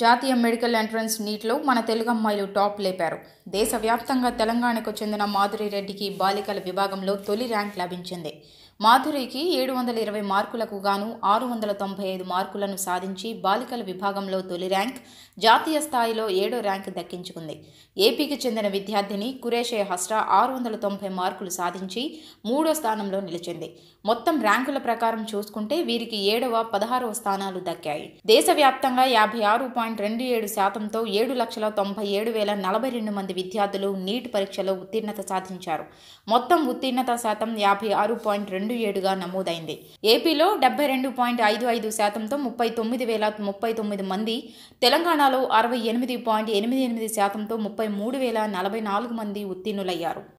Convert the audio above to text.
జాతీయ medical entrance నీట్లో మన తెలుగు అమ్మాయిలు టాప్ లేపారు దేశవ్యాప్తంగా తెలంగాణకు చెందిన మాధురి రెడ్డికి బాలికల విభాగంలో తొలి ర్యాంక్ లభించింది మాధురికి ఏడు వందల ఇరవై మార్కులకు గాను ఆరు వందల తొంభై ఐదు మార్కులను సాధించి బాలికల విభాగంలో తొలి ర్యాంక్ జాతీయ స్థాయిలో ఏడో ర్యాంక్ దక్కించుకుంది ఏపీకి చెందిన విద్యార్థిని కురేషే హస్రా ఆరు వందల తొంభై మార్కులు సాధించి మూడో స్థానంలో నిలిచింది మొత్తం ర్యాంకుల ప్రకారం చూసుకుంటే వీరికి ఏడవ పదహారవ స్థానాలు దక్కాయి దేశవ్యాప్తంగా యాభై ఆరు పాయింట్ రెండు ఏడు శాతంతో ఏడు లక్షల తొంభై ఏడు వేల నలభై రెండు మంది విద్యార్థులు నీట్ పరీక్షలో ఉత్తీర్ణత సాధించారు మొత్తం ఉత్తీర్ణత శాతం యాభై ఆరు పాయింట్ రెండు రెండు ఏడుగా నమోదైంది ఏపీలో డెబ్బై రెండు పాయింట్ ఐదు ఐదు శాతంతో ముప్పై తొమ్మిది వేల ముప్పై తొమ్మిది మంది తెలంగాణలో అరవై ఎనిమిది పాయింట్ ఎనిమిది ఎనిమిది శాతంతో ముప్పై మూడు వేల నలభై నాలుగు మంది ఉత్తీర్ణులయ్యారు